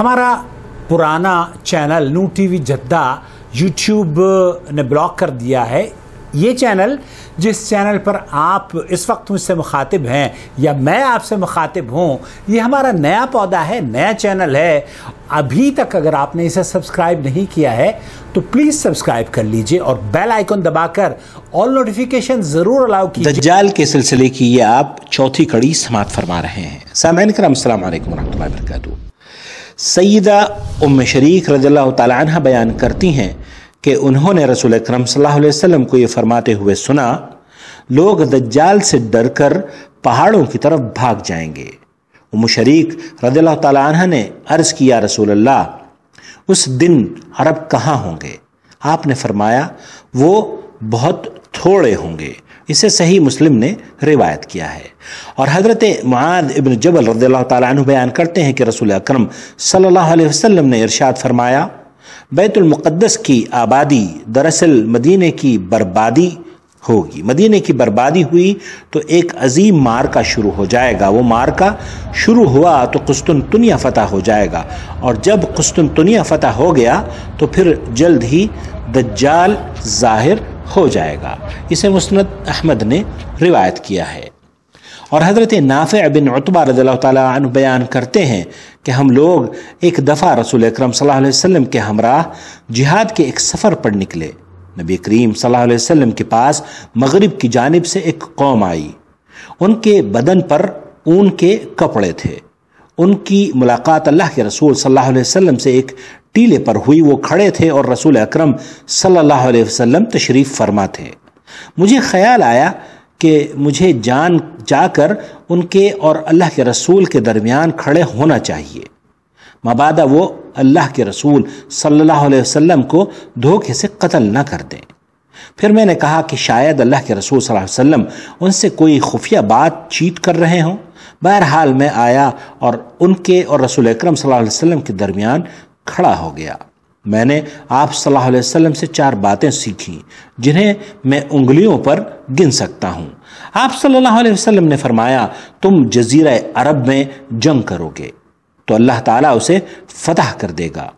हमारा पुराना channel new TV Jeddah YouTube ने ब्लॉक कर दिया है ये चैनल जिस चैनल पर आप इस वक्त मुझसे मुखातिब हैं या मैं आपसे मुखातिब हूँ ये हमारा नया पौधा है नया चैनल है अभी तक अगर आपने इसे सब्सक्राइब नहीं किया है तो प्लीज़ सब्सक्राइब कर लीजिए और बेल आइकन दबाकर ऑल नोटिफिकेशन ज़रूर अलाउ कीजिए दज्जाल के सिलसिले की ये आप चौथी कड़ी समाप्त फरमा रहे हैं सामैन करम असल सईदा उम शरीक रज़ी तह बयान करती हैं कि उन्होंने रसूल करम सल्लम को ये फरमाते हुए सुना लोग दज्जाल से डर कर पहाड़ों की तरफ भाग जाएंगे उम शरीक रजल्ला तह ने अर्ज़ किया रसूल अल्लाह उस दिन अरब कहाँ होंगे आपने फरमाया वो बहुत थोड़े होंगे इसे सही मुस्लिम ने रिवायत किया है और हज़रत मुआद इबन जबल रद्ला तु बयान करते हैं कि रसूल अक्रम सल्हसम ने इरशाद फरमाया बैतुलमक़दस की आबादी दरअसल मदीने की बर्बादी होगी मदीने की बर्बादी हुई तो एक अजीम मार का शुरू हो जाएगा वो मार का शुरू हुआ तो कुस्तुनतुनिया फ़तह हो जाएगा और जब कुस्तुनतुनिया फ़तह हो गया तो फिर जल्द ही दज्जाल ज़ाहिर हो जाएगा इसे मुस्त अहमद ने रिवायत किया है और हज़रत नाफ़ बिन अतबा रज़ी तन बयान करते हैं कि हम लोग एक दफ़ा रसूल अक्रम सम के हमरा जिहाद के एक सफ़र पर निकले नबी करीम सल्लम के पास मगरब की जानब से एक कौम आई उनके बदन पर ऊन के कपड़े थे उनकी मुलाकात अल्लाह के रसूल सल्लम से एक टीले पर हुई वो खड़े थे और रसूल अक्रम सल्लल्लाहु अलैहि वसल्लम तशरीफ़ फरमा थे मुझे ख्याल आया कि मुझे जान जाकर उनके और अल्लाह के रसूल के दरमियान खड़े होना चाहिए मबादा वो अल्लाह के रसूल सल्लल्लाहु अलैहि वसल्लम को धोखे से कत्ल ना कर दें फिर मैंने कहा कि शायद अल्लाह के रसूल सल्लल्लाहु अलैहि वसल्लम उनसे कोई खुफिया बात चीत कर रहे हों बहरहाल मैं आया और उनके और रसूल अक्रम सल्लल्लाहु अलैहि वसल्लम के दरमियान खड़ा हो गया मैंने आप सल्लल्लाहु अलैहि वसल्लम से चार बातें सीखी जिन्हें मैं उंगलियों पर गिन सकता हूँ आप सल्लल्लाहु अलैहि वसल्लम ने फरमाया तुम जजीरा अरब में जंग करोगे तो अल्लाह ताला उसे फतह कर देगा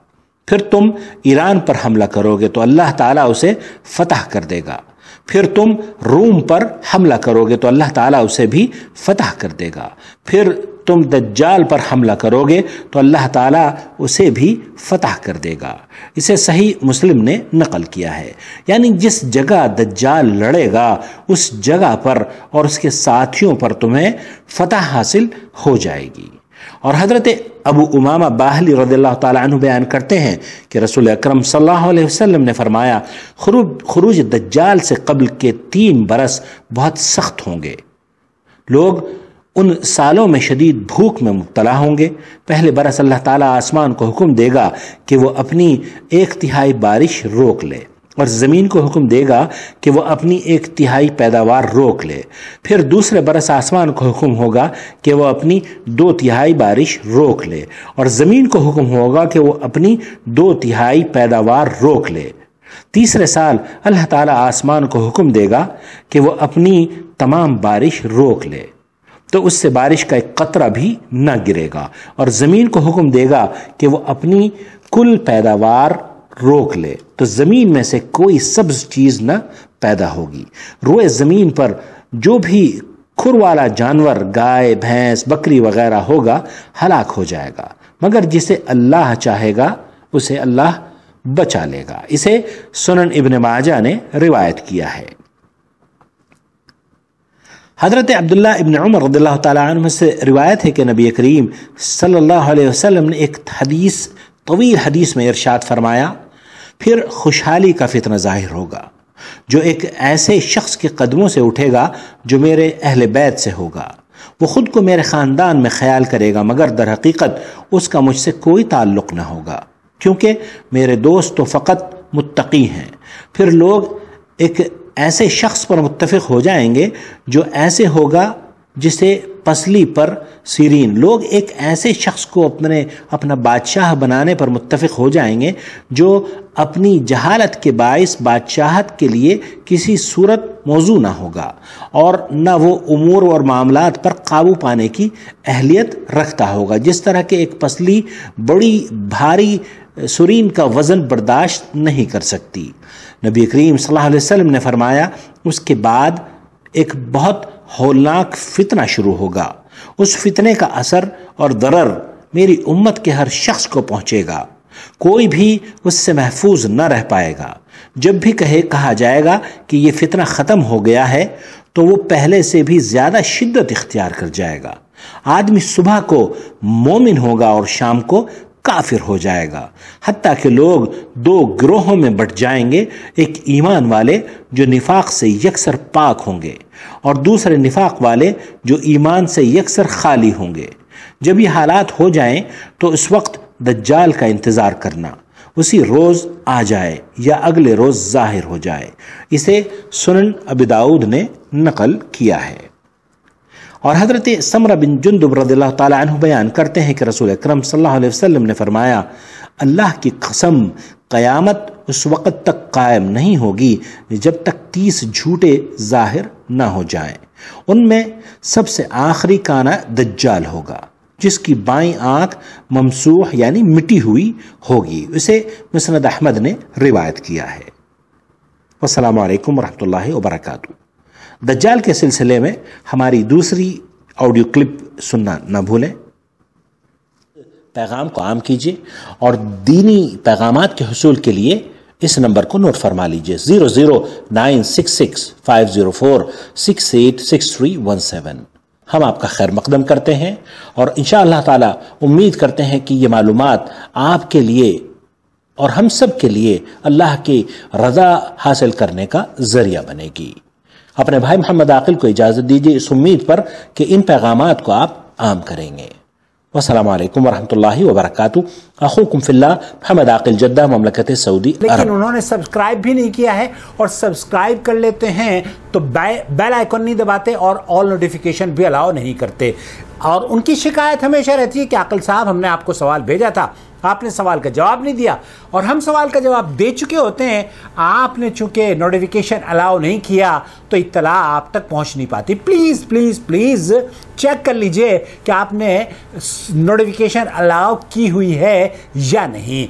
फिर तुम ईरान पर हमला करोगे तो अल्लाह ताला उसे फतह कर देगा फिर तुम रोम पर हमला करोगे तो अल्लाह ताला उसे भी फतह कर देगा फिर तुम दज्जाल पर हमला करोगे तो अल्लाह ताला उसे भी फतह कर देगा इसे सही मुस्लिम ने नकल किया है यानी जिस जगह दज्जाल लड़ेगा उस जगह पर और उसके साथियों पर तुम्हें फतह हासिल हो जाएगी और हज़रत अबू उमामा बाहली रदल्ला बयान करते हैं कि रसूल अलैहि वसल्लम ने फ़रमाया खरूब खरूज दज्जाल से कबल के तीन बरस बहुत सख्त होंगे लोग उन सालों में शदीद भूख में मुबतला होंगे पहले बरस अल्लाह ताला आसमान को हुक्म देगा कि वो अपनी एक तिहाई बारिश रोक ले और ज़मीन को हुक्म देगा कि वह अपनी एक तिहाई पैदावार रोक ले फिर दूसरे बरस आसमान को हुक्म होगा कि वह अपनी दो तिहाई बारिश रोक ले और ज़मीन को हुक्म होगा कि वह अपनी दो तिहाई पैदावार रोक ले तीसरे साल अल्लाह ताला आसमान को हुक्म देगा कि वह अपनी तमाम बारिश रोक ले तो उससे बारिश का एक कतरा भी ना गिरेगा और ज़मीन को हुक्म देगा कि वो अपनी कुल पैदावार रोक ले तो ज़मीन में से कोई सब्ज चीज़ ना पैदा होगी रोए ज़मीन पर जो भी खुर वाला जानवर गाय भैंस बकरी वगैरह होगा हलाक हो जाएगा मगर जिसे अल्लाह चाहेगा उसे अल्लाह बचा लेगा इसे सुनन इबन माजा ने रिवायत किया है हज़रत अब्दुल्ला इबन उमर रदल्ला तम से रिवायत है कि नबी करीम सल्लल्लाहु अलैहि वसल्लम ने एक हदीस तवील हदीस में इरशाद फरमाया फिर खुशहाली का फितना ज़ाहिर होगा जो एक ऐसे शख्स के कदमों से उठेगा जो मेरे अहल बैत से होगा वो ख़ुद को मेरे ख़ानदान में ख्याल करेगा मगर दर हकीकत उसका मुझसे कोई ताल्लुक़ ना होगा क्योंकि मेरे दोस्त तो फ़कत मुत्तकी हैं फिर लोग एक ऐसे शख्स पर मुतफ़ हो जाएंगे जो ऐसे होगा जिसे पसली पर सीरीन लोग एक ऐसे शख्स को अपने अपना बादशाह बनाने पर मुतफ़ हो जाएंगे जो अपनी जहालत के बायस बादशाहत के लिए किसी सूरत मौजू ना होगा और न वो अमूर और मामला पर काबू पाने की अहलियत रखता होगा जिस तरह के एक पसली बड़ी भारी सुरीन का वज़न बर्दाश्त नहीं कर सकती नबी करीम सल्लल्लाहु अलैहि वसल्लम ने फरमाया उसके बाद एक बहुत होलनाक फितना शुरू होगा उस फितने का असर और दरर मेरी उम्मत के हर शख्स को पहुँचेगा कोई भी उससे महफूज न रह पाएगा जब भी कहे कहा जाएगा कि यह फितना ख़त्म हो गया है तो वो पहले से भी ज़्यादा शिद्दत इख्तियार कर जाएगा आदमी सुबह को मोमिन होगा और शाम को काफिर हो जाएगा हती कि लोग दो ग्रोहों में बट जाएंगे एक ईमान वाले जो निफाक से यकसर पाक होंगे और दूसरे निफाक वाले जो ईमान से यकसर खाली होंगे जब ये हालात हो जाएं तो इस वक्त दज्जाल का इंतज़ार करना उसी रोज़ आ जाए या अगले रोज़ ज़ाहिर हो जाए इसे सुनन अबिदाऊद ने नकल किया है और हज़रत समरा बिन जुंदुब रदील्ला बयान करते हैं कि रसूल अक्रम वसल्लम ने फरमाया अल्लाह की कसम क़यामत उस वक़्त तक कायम नहीं होगी जब तक तीस झूठे ज़ाहिर ना हो जाएं। उनमें सबसे आखिरी काना दज्जाल होगा जिसकी बाई आंख ममसूह यानी मिटी हुई होगी उसे मुसनद अहमद ने रिवायत किया है वालकम वरहमल वर्का दज्जाल के सिलसिले में हमारी दूसरी ऑडियो क्लिप सुनना ना भूलें पैगाम को आम कीजिए और दीनी पैगाम के हसूल के लिए इस नंबर को नोट फरमा लीजिए zero zero nine six six five zero four six eight six three one seven हम आपका खैर मकदम करते हैं और इन ताला उम्मीद करते हैं कि ये मालूम आपके लिए और हम सब के लिए अल्लाह की रज़ा हासिल करने का ज़रिया बनेगी अपने भाई मोहम्मद आकिल को इजाज़त दीजिए इस उम्मीद पर कि इन पैगाम को आप आम करेंगे वालेकुम वरहमल वरकू अखूकुम फ़िल्ला मोहम्मद आकिल जद्दा ममलकत सऊदी लेकिन उन्होंने सब्सक्राइब भी नहीं किया है और सब्सक्राइब कर लेते हैं तो बै, बेल आइकन नहीं दबाते और ऑल नोटिफिकेशन भी अलाउ नहीं करते और उनकी शिकायत हमेशा रहती है कि अकल साहब हमने आपको सवाल भेजा था आपने सवाल का जवाब नहीं दिया और हम सवाल का जवाब दे चुके होते हैं आपने चूंकि नोटिफिकेशन अलाउ नहीं किया तो इतला आप तक पहुंच नहीं पाती प्लीज़ प्लीज़ प्लीज़ चेक कर लीजिए कि आपने नोटिफिकेशन अलाउ की हुई है या नहीं